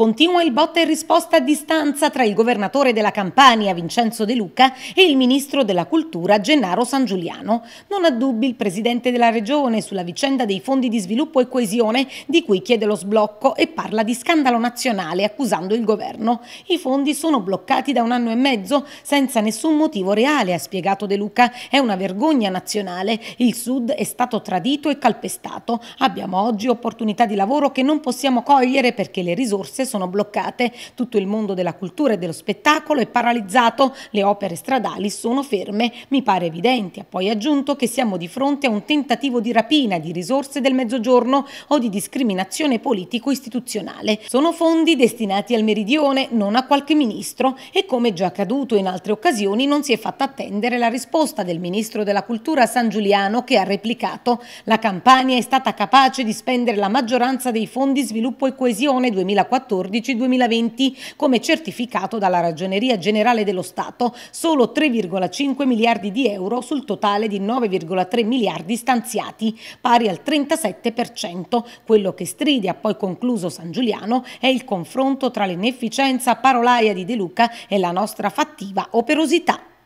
Continua il botta e risposta a distanza tra il governatore della Campania Vincenzo De Luca e il ministro della Cultura Gennaro San Giuliano. Non ha dubbi il presidente della Regione sulla vicenda dei fondi di sviluppo e coesione di cui chiede lo sblocco e parla di scandalo nazionale accusando il governo. I fondi sono bloccati da un anno e mezzo senza nessun motivo reale, ha spiegato De Luca. È una vergogna nazionale. Il Sud è stato tradito e calpestato. Abbiamo oggi opportunità di lavoro che non possiamo cogliere perché le risorse sono sono bloccate, tutto il mondo della cultura e dello spettacolo è paralizzato, le opere stradali sono ferme, mi pare evidente. Ha poi aggiunto che siamo di fronte a un tentativo di rapina di risorse del Mezzogiorno o di discriminazione politico-istituzionale. Sono fondi destinati al meridione, non a qualche ministro e come già accaduto in altre occasioni non si è fatta attendere la risposta del ministro della cultura San Giuliano che ha replicato la Campania è stata capace di spendere la maggioranza dei fondi sviluppo e coesione 2014 2014-2020, come certificato dalla Ragioneria Generale dello Stato, solo 3,5 miliardi di euro sul totale di 9,3 miliardi stanziati, pari al 37%. Quello che stride, ha poi concluso San Giuliano, è il confronto tra l'inefficienza parolaia di De Luca e la nostra fattiva operosità.